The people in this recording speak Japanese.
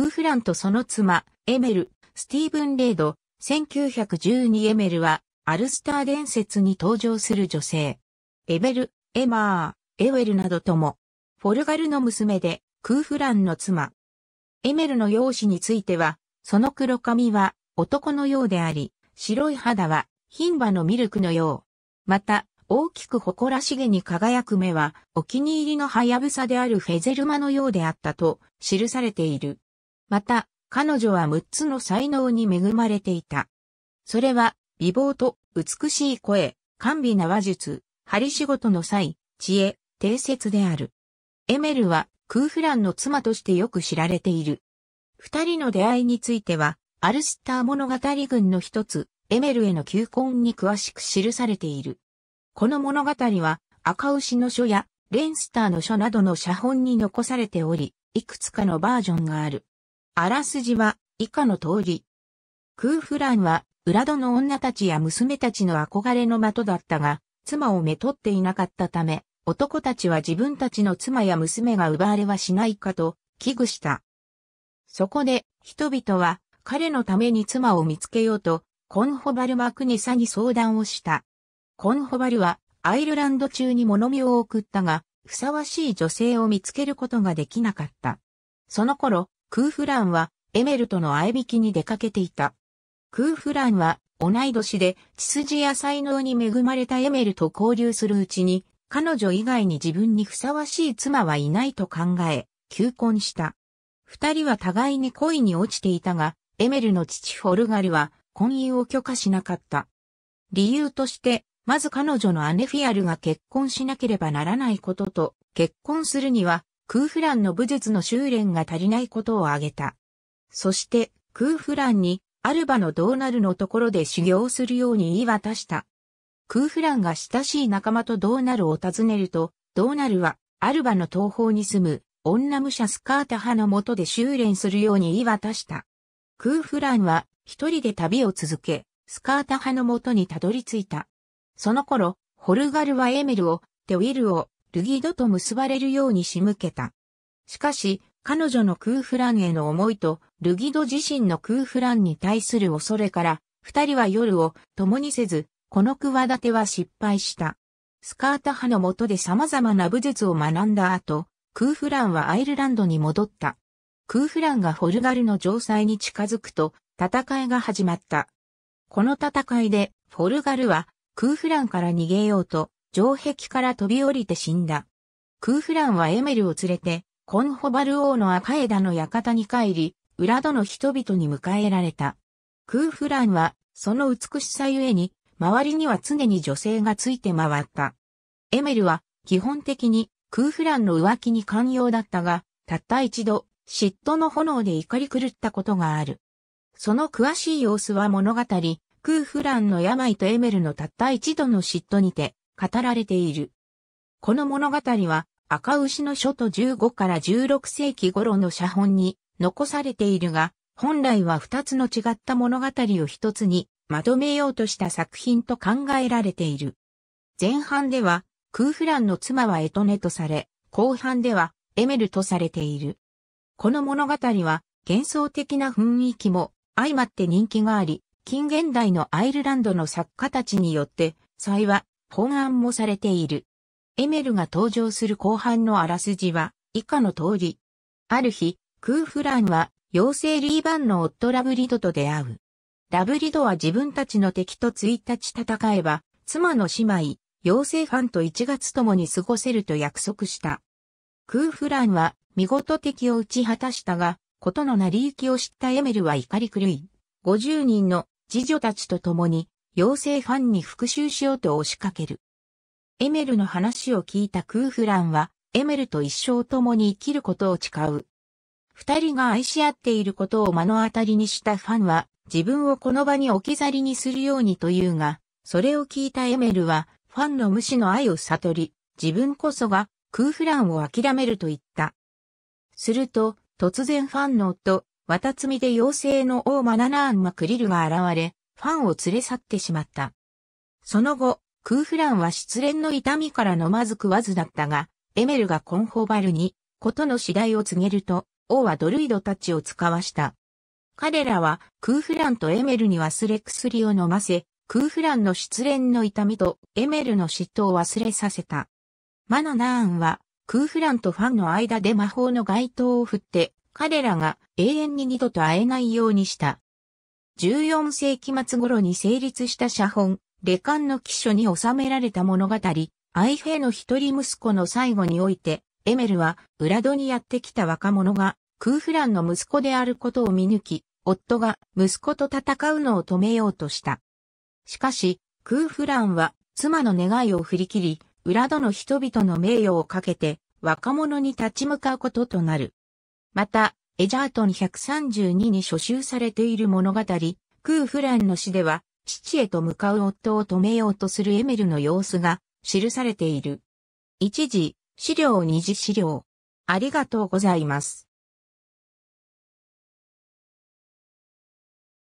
クーフランとその妻、エメル、スティーブン・レイド、1912エメルは、アルスター伝説に登場する女性。エベル、エマー、エウェルなどとも、フォルガルの娘で、クーフランの妻。エメルの容姿については、その黒髪は男のようであり、白い肌は牝馬のミルクのよう。また、大きく誇らしげに輝く目は、お気に入りのハヤブサであるフェゼルマのようであったと記されている。また、彼女は6つの才能に恵まれていた。それは、美貌と美しい声、甘美な話術、針仕事の際、知恵、定説である。エメルは、クーフランの妻としてよく知られている。二人の出会いについては、アルスター物語群の一つ、エメルへの求婚に詳しく記されている。この物語は、赤牛の書や、レンスターの書などの写本に残されており、いくつかのバージョンがある。あらすじは以下の通り。クーフランは、裏戸の女たちや娘たちの憧れの的だったが、妻をめとっていなかったため、男たちは自分たちの妻や娘が奪われはしないかと危惧した。そこで、人々は彼のために妻を見つけようと、コンホバル・マクニサに相談をした。コンホバルはアイルランド中に物見を送ったが、ふさわしい女性を見つけることができなかった。その頃、クーフランはエメルとの合いきに出かけていた。クーフランは同い年で血筋や才能に恵まれたエメルと交流するうちに彼女以外に自分にふさわしい妻はいないと考え、求婚した。二人は互いに恋に落ちていたが、エメルの父フォルガルは婚姻を許可しなかった。理由として、まず彼女の姉フィアルが結婚しなければならないことと、結婚するにはクーフランの武術の修練が足りないことを挙げた。そして、クーフランに、アルバのドーナルのところで修行するように言い渡した。クーフランが親しい仲間とドーナルを訪ねると、ドーナルは、アルバの東方に住む、女武者スカータ派の下で修練するように言い渡した。クーフランは、一人で旅を続け、スカータ派のもとにたどり着いた。その頃、ホルガルはエメルを、テウィルを、ルギードと結ばれるように仕向けた。しかし、彼女のクーフランへの思いと、ルギド自身のクーフランに対する恐れから、二人は夜を共にせず、この企ては失敗した。スカータ派の下で様々な武術を学んだ後、クーフランはアイルランドに戻った。クーフランがホルガルの城塞に近づくと、戦いが始まった。この戦いで、フォルガルは、クーフランから逃げようと、城壁から飛び降りて死んだ。クーフランはエメルを連れて、コンホバル王の赤枝の館に帰り、裏戸の人々に迎えられた。クーフランは、その美しさゆえに、周りには常に女性がついて回った。エメルは、基本的に、クーフランの浮気に寛容だったが、たった一度、嫉妬の炎で怒り狂ったことがある。その詳しい様子は物語、クーフランの病とエメルのたった一度の嫉妬にて、語られている。この物語は赤牛の書と15から16世紀頃の写本に残されているが、本来は2つの違った物語を1つにまとめようとした作品と考えられている。前半では、クーフランの妻はエトネとされ、後半ではエメルとされている。この物語は幻想的な雰囲気も相まって人気があり、近現代のアイルランドの作家たちによって、幸い、本案もされている。エメルが登場する後半のあらすじは以下の通り。ある日、クーフランは妖精リーバンの夫ラブリドと出会う。ラブリドは自分たちの敵と1日戦えば、妻の姉妹、妖精ファンと1月ともに過ごせると約束した。クーフランは見事敵を打ち果たしたが、ことの成り行きを知ったエメルは怒り狂い、50人の次女たちと共に妖精ファンに復讐しようと押しかける。エメルの話を聞いたクーフランは、エメルと一生共に生きることを誓う。二人が愛し合っていることを目の当たりにしたファンは、自分をこの場に置き去りにするようにというが、それを聞いたエメルは、ファンの無視の愛を悟り、自分こそが、クーフランを諦めると言った。すると、突然ファンの夫、ワタツミで妖精の王マナナーンマクリルが現れ、ファンを連れ去ってしまった。その後、クーフランは失恋の痛みから飲まず食わずだったが、エメルがコンホバルに、ことの次第を告げると、王はドルイドたちを使わした。彼らは、クーフランとエメルに忘れ薬を飲ませ、クーフランの失恋の痛みとエメルの嫉妬を忘れさせた。マナナーンは、クーフランとファンの間で魔法の街灯を振って、彼らが永遠に二度と会えないようにした。14世紀末頃に成立した写本、レカンの記書に収められた物語、アイフェの一人息子の最後において、エメルは、裏戸にやってきた若者が、クーフランの息子であることを見抜き、夫が息子と戦うのを止めようとした。しかし、クーフランは、妻の願いを振り切り、裏戸の人々の名誉をかけて、若者に立ち向かうこととなる。また、エジャートン132に書集されている物語、クーフランの詩では、父へと向かう夫を止めようとするエメルの様子が記されている。一時、資料二次資料。ありがとうございます。